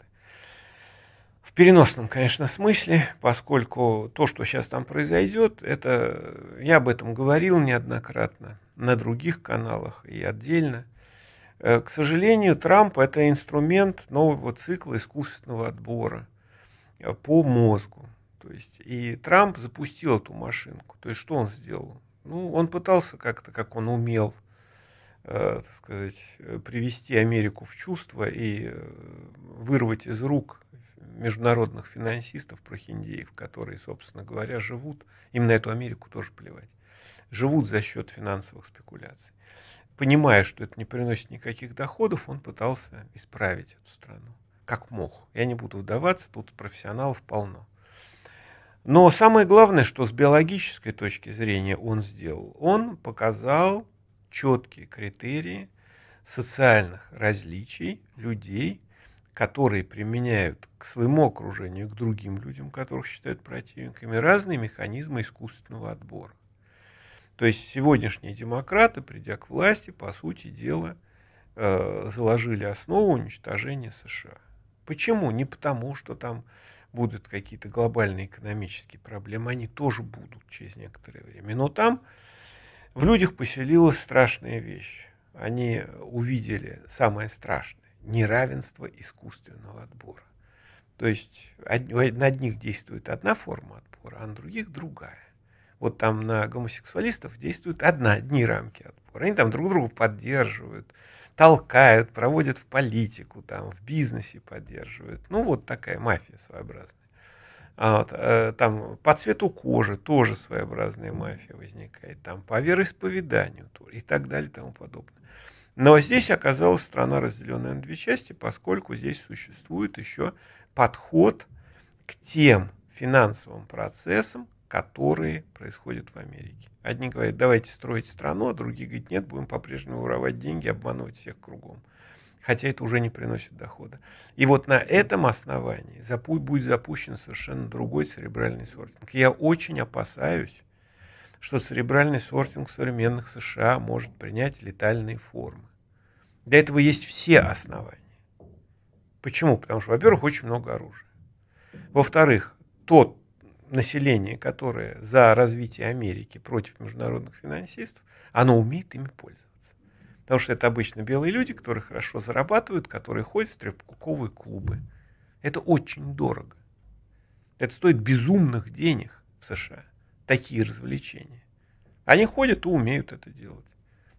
В переносном, конечно, смысле, поскольку то, что сейчас там произойдет, это э, я об этом говорил неоднократно на других каналах и отдельно. Э, к сожалению, Трамп – это инструмент нового цикла искусственного отбора э, по мозгу. То есть, и Трамп запустил эту машинку. То есть, что он сделал? Ну, он пытался как-то, как он умел, э, так сказать, э, привести Америку в чувство и э, вырвать из рук международных финансистов, прохиндеев, которые, собственно говоря, живут, им на эту Америку тоже плевать, живут за счет финансовых спекуляций. Понимая, что это не приносит никаких доходов, он пытался исправить эту страну, как мог. Я не буду вдаваться, тут профессионалов полно. Но самое главное, что с биологической точки зрения он сделал, он показал четкие критерии социальных различий людей, которые применяют к своему окружению, к другим людям, которых считают противниками, разные механизмы искусственного отбора. То есть сегодняшние демократы, придя к власти, по сути дела, э, заложили основу уничтожения США. Почему? Не потому, что там будут какие-то глобальные экономические проблемы, они тоже будут через некоторое время. Но там в людях поселилась страшная вещь. Они увидели самое страшное – неравенство искусственного отбора. То есть на одних действует одна форма отбора, а на других другая. Вот там на гомосексуалистов действует одна, одни рамки отбора. Они там друг друга поддерживают, толкают, проводят в политику, там, в бизнесе поддерживают. Ну, вот такая мафия своеобразная. А вот, э, там по цвету кожи тоже своеобразная мафия возникает, там по вероисповеданию и так далее и тому подобное. Но здесь оказалась страна, разделенная на две части, поскольку здесь существует еще подход к тем финансовым процессам, которые происходят в Америке. Одни говорят, давайте строить страну, а другие говорят, нет, будем по-прежнему воровать деньги, обманывать всех кругом. Хотя это уже не приносит дохода. И вот на этом основании запу будет запущен совершенно другой церебральный сортинг. Я очень опасаюсь, что церебральный сортинг современных США может принять летальные формы. Для этого есть все основания. Почему? Потому что, во-первых, очень много оружия. Во-вторых, тот население, которое за развитие Америки против международных финансистов, оно умеет ими пользоваться. Потому что это обычно белые люди, которые хорошо зарабатывают, которые ходят в стрелковые клубы. Это очень дорого. Это стоит безумных денег в США. Такие развлечения. Они ходят и умеют это делать.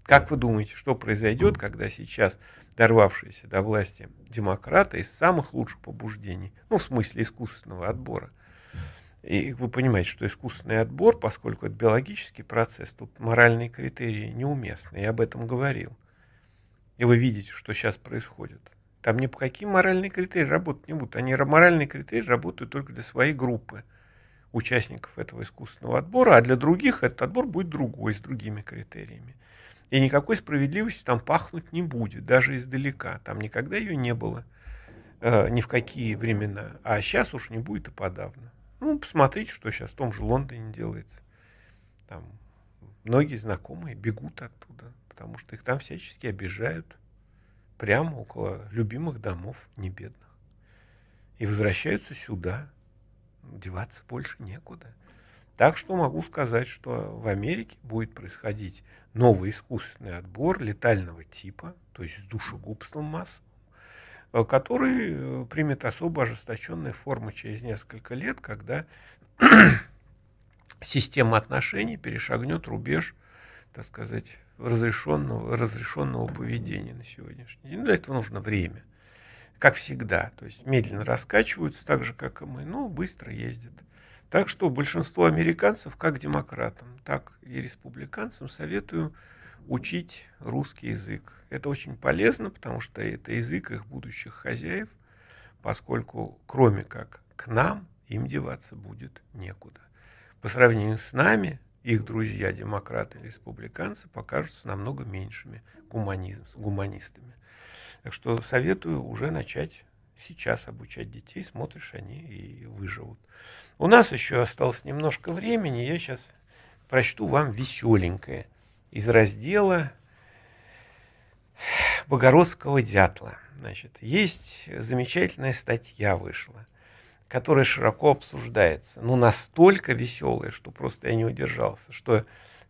Как вы думаете, что произойдет, когда сейчас дорвавшиеся до власти демократы из самых лучших побуждений, ну, в смысле искусственного отбора – и вы понимаете, что искусственный отбор, поскольку это биологический процесс, тут моральные критерии неуместны. Я об этом говорил. И вы видите, что сейчас происходит. Там ни по каким моральные критерии работать не будут. Они моральные критерии работают только для своей группы участников этого искусственного отбора, а для других этот отбор будет другой, с другими критериями. И никакой справедливости там пахнуть не будет, даже издалека. Там никогда ее не было э, ни в какие времена. А сейчас уж не будет и подавно. Ну, посмотрите, что сейчас в том же Лондоне делается. Там многие знакомые бегут оттуда, потому что их там всячески обижают прямо около любимых домов небедных. И возвращаются сюда. Деваться больше некуда. Так что могу сказать, что в Америке будет происходить новый искусственный отбор летального типа, то есть с душегубством массовым, Э, который э, примет особо ожесточенные формы через несколько лет, когда система отношений перешагнет рубеж, так сказать, разрешенного, разрешенного поведения на сегодняшний день. Ну, для этого нужно время, как всегда. То есть медленно раскачиваются, так же, как и мы, но быстро ездят. Так что большинство американцев, как демократам, так и республиканцам, советую учить русский язык. Это очень полезно, потому что это язык их будущих хозяев, поскольку кроме как к нам им деваться будет некуда. По сравнению с нами, их друзья, демократы и республиканцы, покажутся намного меньшими гуманизм, гуманистами. Так что советую уже начать сейчас обучать детей, смотришь, они и выживут. У нас еще осталось немножко времени, я сейчас прочту вам веселенькое – из раздела Богородского дятла. Значит, есть замечательная статья вышла, которая широко обсуждается, но настолько веселая, что просто я не удержался, что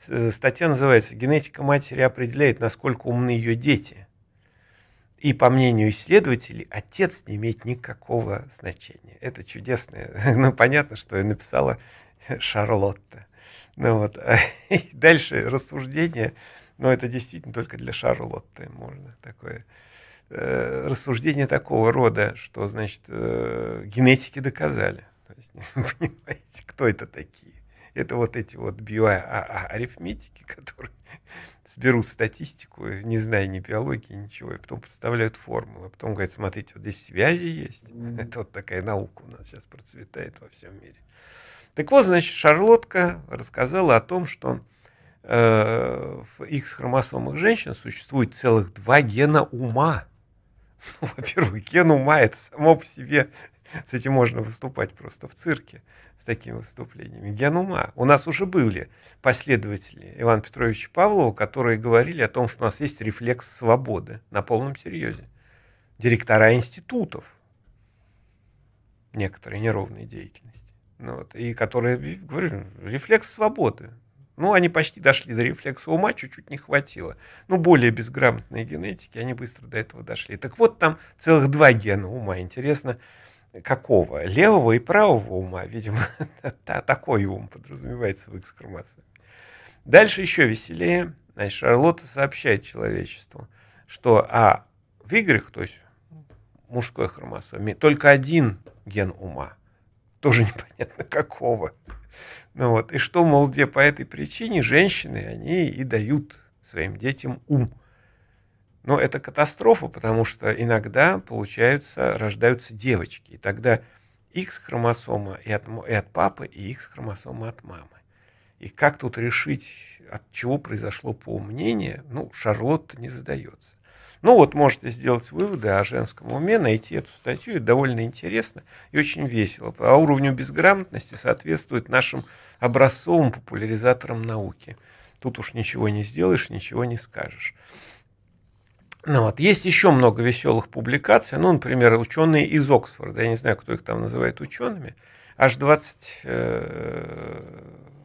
э, статья называется «Генетика матери определяет, насколько умны ее дети». И по мнению исследователей, отец не имеет никакого значения. Это чудесное. Ну, понятно, что и написала Шарлотта. Ну, вот. И дальше рассуждение, но это действительно только для Шарлотты можно такое э, рассуждение такого рода, что, значит, э, генетики доказали. То есть, понимаете, кто это такие? Это вот эти вот биоарифметики, а, а, а, которые сберут статистику, не зная ни биологии, ничего, и потом подставляют формулы. Потом говорят, смотрите, вот здесь связи есть. Mm-hmm. Это вот такая наука у нас сейчас процветает во всем мире. Так вот, значит, Шарлотка рассказала о том, что э, в X-хромосомах женщин существует целых два гена ума. Ну, во-первых, ген ума это само по себе, с этим можно выступать просто в цирке, с такими выступлениями. Ген ума. У нас уже были последователи Ивана Петровича Павлова, которые говорили о том, что у нас есть рефлекс свободы на полном серьезе. Директора институтов некоторые неровные деятельности. Ну вот, и которые, говорю, рефлекс свободы. Ну, они почти дошли до рефлекса ума, чуть-чуть не хватило. Ну, более безграмотные генетики, они быстро до этого дошли. Так вот, там целых два гена ума. Интересно, какого? Левого и правого ума, видимо, такой ум подразумевается в экскремации. Дальше еще веселее. Значит, Шарлотта сообщает человечеству, что а в Y, то есть мужской хромосоме, только один ген ума – тоже непонятно какого. Ну вот, и что, мол, где по этой причине женщины, они и дают своим детям ум. Но это катастрофа, потому что иногда получаются, рождаются девочки. И тогда X-хромосома и от, и от папы, и X-хромосома от мамы. И как тут решить, от чего произошло поумнение, ну, Шарлотта не задается. Ну вот можете сделать выводы о женском уме, найти эту статью, это довольно интересно и очень весело. По а уровню безграмотности соответствует нашим образцовым популяризаторам науки. Тут уж ничего не сделаешь, ничего не скажешь. Ну вот, есть еще много веселых публикаций, ну, например, ученые из Оксфорда, я не знаю, кто их там называет учеными, аж 20 э,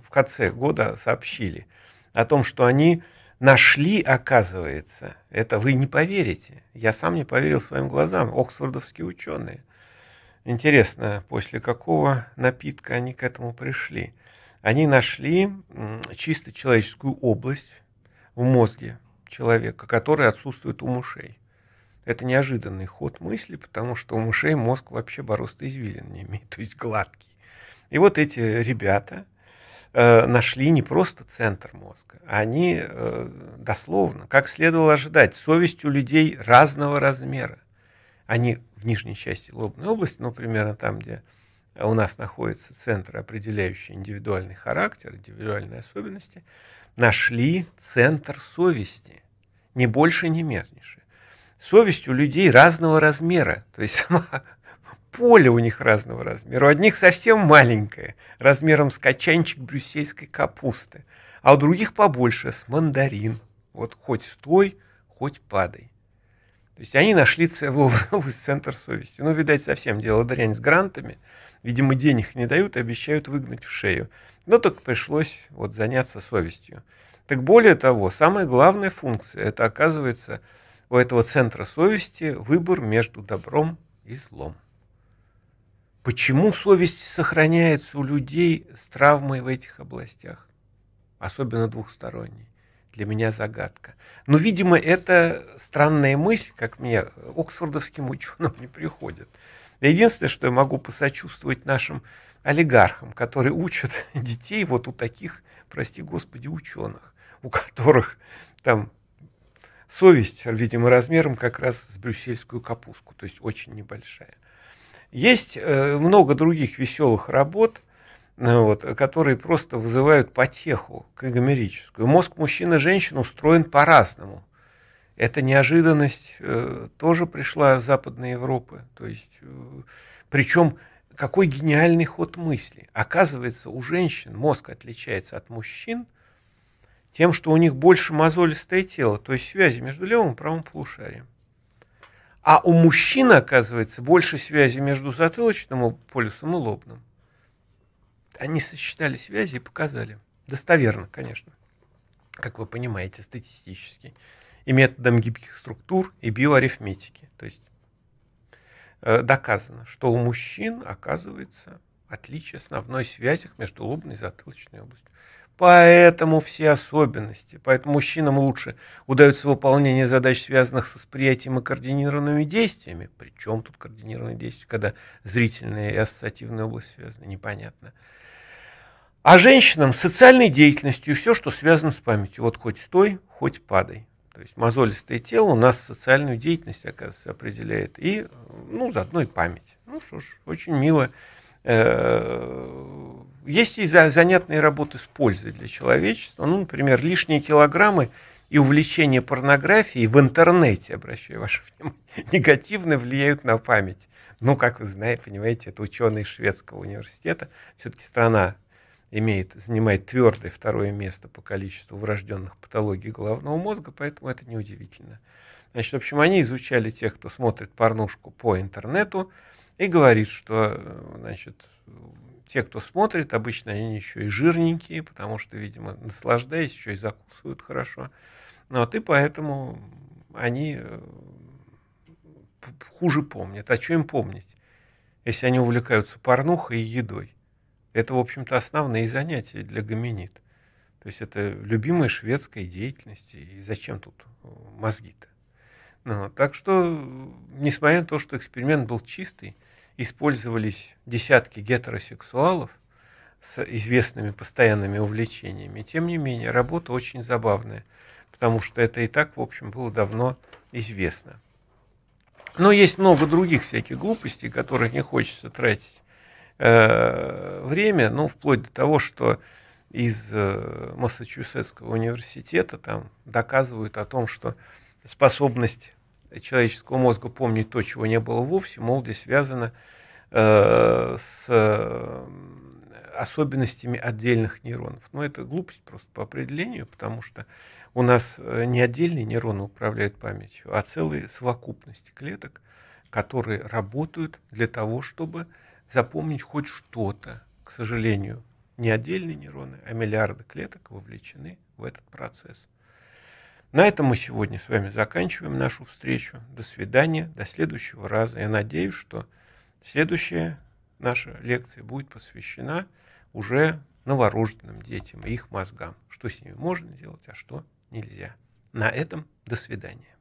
в конце года сообщили о том, что они нашли, оказывается, это вы не поверите. Я сам не поверил своим глазам, оксфордовские ученые. Интересно, после какого напитка они к этому пришли? Они нашли чисто человеческую область в мозге человека, которая отсутствует у мышей. Это неожиданный ход мысли, потому что у мышей мозг вообще борозды извилин не имеет, то есть гладкий. И вот эти ребята – Э, нашли не просто центр мозга, а они э, дословно, как следовало ожидать, совесть у людей разного размера. Они в нижней части лобной области, ну, примерно там, где у нас находится центр определяющий индивидуальный характер, индивидуальные особенности, нашли центр совести, не больше, не меньше. Совесть у людей разного размера, то есть сама поле у них разного размера. У одних совсем маленькое, размером с качанчик брюссельской капусты, а у других побольше, с мандарин. Вот хоть стой, хоть падай. То есть они нашли целый центр совести. Ну, видать, совсем дело дрянь с грантами. Видимо, денег не дают и обещают выгнать в шею. Но так пришлось вот заняться совестью. Так более того, самая главная функция – это, оказывается, у этого центра совести выбор между добром и злом. Почему совесть сохраняется у людей с травмой в этих областях, особенно двухсторонней? Для меня загадка. Но, видимо, это странная мысль, как мне оксфордовским ученым не приходит. Единственное, что я могу посочувствовать нашим олигархам, которые учат детей вот у таких, прости господи, ученых, у которых там совесть, видимо, размером как раз с брюссельскую капустку, то есть очень небольшая. Есть э, много других веселых работ, э, вот, которые просто вызывают потеху кагомерическую. Мозг мужчин и женщин устроен по-разному. Эта неожиданность э, тоже пришла из Западной Европы. То есть, причем какой гениальный ход мысли. Оказывается, у женщин мозг отличается от мужчин тем, что у них больше мозолистое тело, то есть связи между левым и правым полушарием. А у мужчин, оказывается, больше связи между затылочным полюсом и лобным. Они сосчитали связи и показали. Достоверно, конечно, как вы понимаете, статистически. И методом гибких структур, и биоарифметики. То есть э, доказано, что у мужчин, оказывается, отличие основной связи между лобной и затылочной областью. Поэтому все особенности. Поэтому мужчинам лучше удается выполнение задач, связанных с восприятием и координированными действиями. Причем тут координированные действия, когда зрительная и ассоциативная область связаны, непонятно. А женщинам социальной деятельностью и все, что связано с памятью. Вот хоть стой, хоть падай. То есть мозолистое тело у нас социальную деятельность, оказывается, определяет. И, ну, заодно и память. Ну что ж, очень мило э -э есть и занятные работы с пользой для человечества. Ну, например, лишние килограммы и увлечение порнографией в интернете, обращаю ваше внимание, негативно влияют на память. Ну, как вы знаете, понимаете, это ученые шведского университета. Все-таки страна имеет, занимает твердое второе место по количеству врожденных патологий головного мозга, поэтому это неудивительно. Значит, в общем, они изучали тех, кто смотрит порнушку по интернету, и говорит, что э, значит, те, кто смотрит, обычно они еще и жирненькие, потому что, видимо, наслаждаясь, еще и закусывают хорошо. Вот, и поэтому они э, хуже помнят. А что им помнить, если они увлекаются порнухой и едой? Это, в общем-то, основные занятия для гоминид. То есть это любимая шведская деятельность, и зачем тут э, мозги-то? Ну, так что, несмотря на то, что эксперимент был чистый, использовались десятки гетеросексуалов с известными постоянными увлечениями. Тем не менее, работа очень забавная, потому что это и так, в общем, было давно известно. Но есть много других всяких глупостей, которых не хочется тратить э, время, ну, вплоть до того, что из э, Массачусетского университета там доказывают о том, что способность человеческого мозга помнить то, чего не было вовсе, молодость связана э, с э, особенностями отдельных нейронов. Но это глупость просто по определению, потому что у нас э, не отдельные нейроны управляют памятью, а целые совокупности клеток, которые работают для того, чтобы запомнить хоть что-то. К сожалению, не отдельные нейроны, а миллиарды клеток вовлечены в этот процесс. На этом мы сегодня с вами заканчиваем нашу встречу. До свидания, до следующего раза. Я надеюсь, что следующая наша лекция будет посвящена уже новорожденным детям и их мозгам. Что с ними можно делать, а что нельзя. На этом до свидания.